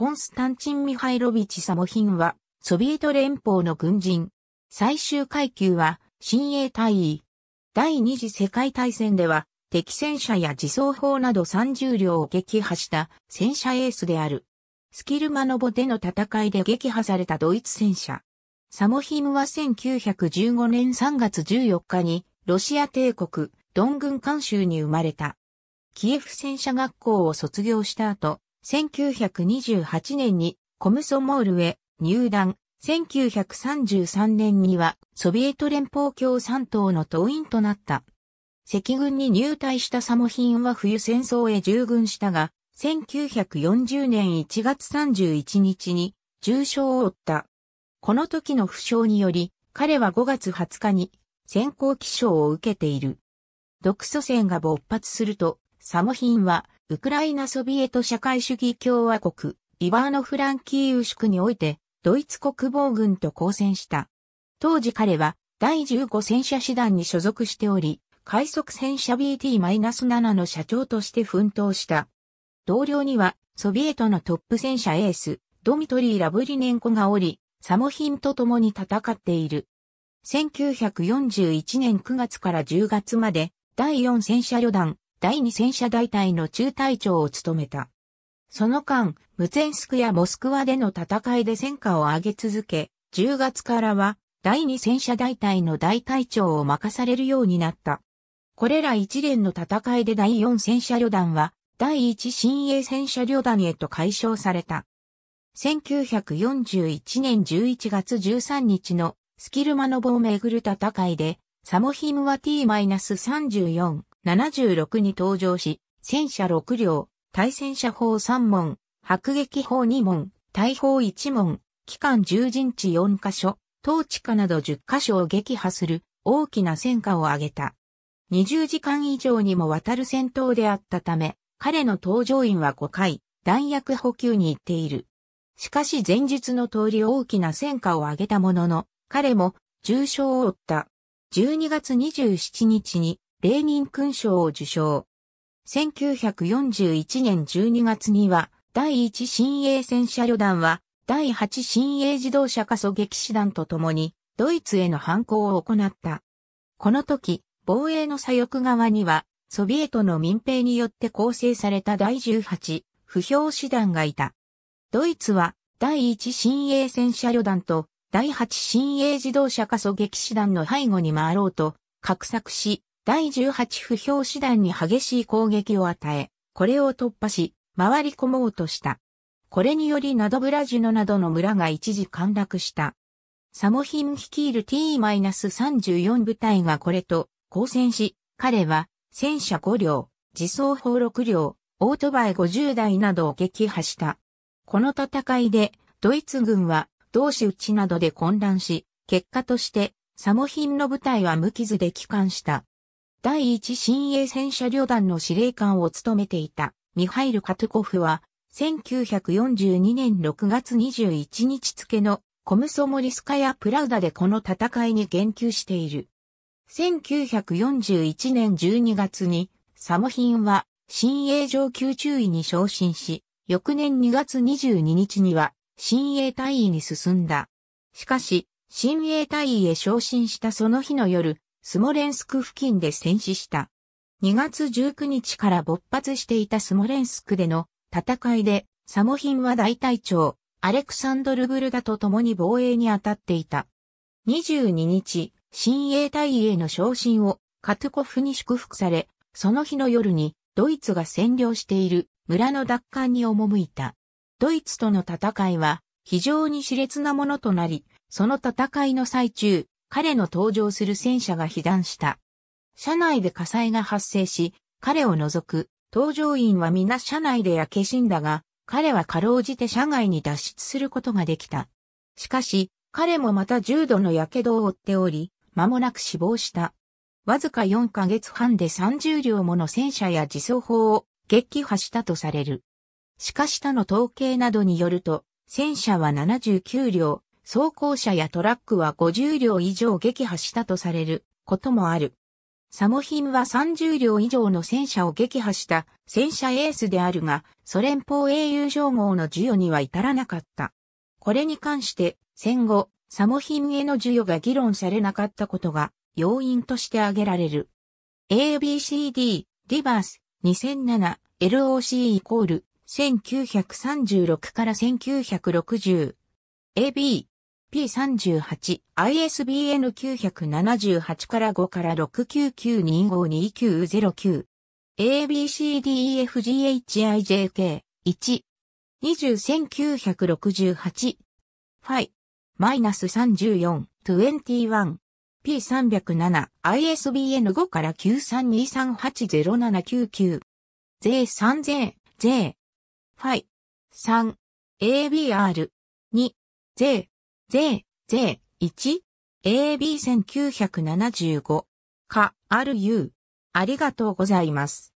コンスタンチン・ミハイロビチ・サモヒンは、ソビエト連邦の軍人。最終階級は、新鋭隊尉。第二次世界大戦では、敵戦車や自走砲など30両を撃破した戦車エースである。スキルマノボでの戦いで撃破されたドイツ戦車。サモヒムは1915年3月14日に、ロシア帝国、ドン軍監修に生まれた。キエフ戦車学校を卒業した後、1928年にコムソモールへ入団、1933年にはソビエト連邦共産党の党員となった。赤軍に入隊したサモヒンは冬戦争へ従軍したが、1940年1月31日に重傷を負った。この時の負傷により、彼は5月20日に先行起傷を受けている。独ソ戦が勃発すると、サモヒンはウクライナソビエト社会主義共和国、リバーノフランキーウ宿において、ドイツ国防軍と交戦した。当時彼は、第15戦車師団に所属しており、快速戦車 BT-7 の社長として奮闘した。同僚には、ソビエトのトップ戦車エース、ドミトリー・ラブリネンコがおり、サモヒンと共に戦っている。1941年9月から10月まで、第4戦車旅団、第二戦車大隊の中隊長を務めた。その間、ムツェンスクやモスクワでの戦いで戦果を上げ続け、10月からは第二戦車大隊の大隊長を任されるようになった。これら一連の戦いで第四戦車旅団は、第一新鋭戦車旅団へと解消された。1941年11月13日のスキルマノボをめぐる戦いで、サモヒムは T-34、76に登場し、戦車6両、対戦車砲3門、迫撃砲2門、大砲1門、機関十陣地4カ所、統治下など10カ所を撃破する大きな戦果を挙げた。20時間以上にもわたる戦闘であったため、彼の登場員は5回、弾薬補給に行っている。しかし前述の通り大きな戦果を挙げたものの、彼も重傷を負った。12月27日にレーニン勲章を受賞。1941年12月には、第一新鋭戦車旅団は、第八新鋭自動車加速撃士団と共に、ドイツへの反抗を行った。この時、防衛の左翼側には、ソビエトの民兵によって構成された第十八、不評士団がいた。ドイツは、第一新鋭戦車旅団と、第八新鋭自動車加速撃士団の背後に回ろうと、格索し、第18不評師団に激しい攻撃を与え、これを突破し、回り込もうとした。これによりナドブラジュノなどの村が一時陥落した。サモヒン率いる T-34 部隊がこれと交戦し、彼は戦車5両、自走砲6両、オートバイ50台などを撃破した。この戦いでドイツ軍は同志討ちなどで混乱し、結果としてサモヒンの部隊は無傷で帰還した。第一新鋭戦車旅団の司令官を務めていたミハイル・カトコフは、1942年6月21日付のコムソモリスカやプラウダでこの戦いに言及している。1941年12月にサモヒンは新鋭上級中尉に昇進し、翌年2月22日には新鋭大員に進んだ。しかし、新鋭大員へ昇進したその日の夜、スモレンスク付近で戦死した。2月19日から勃発していたスモレンスクでの戦いで、サモヒンは大隊長、アレクサンドル・ブルダと共に防衛に当たっていた。22日、新衛隊への昇進をカトゥコフに祝福され、その日の夜にドイツが占領している村の奪還に赴いた。ドイツとの戦いは非常に熾烈なものとなり、その戦いの最中、彼の登場する戦車が被弾した。車内で火災が発生し、彼を除く、搭乗員は皆車内で焼け死んだが、彼はかろうじて車外に脱出することができた。しかし、彼もまた重度の火傷を負っており、間もなく死亡した。わずか4ヶ月半で30両もの戦車や自走砲を撃破したとされる。しかし他の統計などによると、戦車は79両、走行車やトラックは50両以上撃破したとされることもある。サモヒムは30両以上の戦車を撃破した戦車エースであるが、ソ連邦英雄称号の授与には至らなかった。これに関して戦後、サモヒムへの授与が議論されなかったことが要因として挙げられる。ABCD、リバース、2007、LOC イコール、1936から1960。AB、P38、ISBN 978から5から699252909。ABCDEFGHIJK1。201968。ファイ。マイナス34、21。P307、ISBN5 から93238079。税3税、税。ファイ。3。ABR。2。税。税、税、1、AB1975、か、RU。ありがとうございます。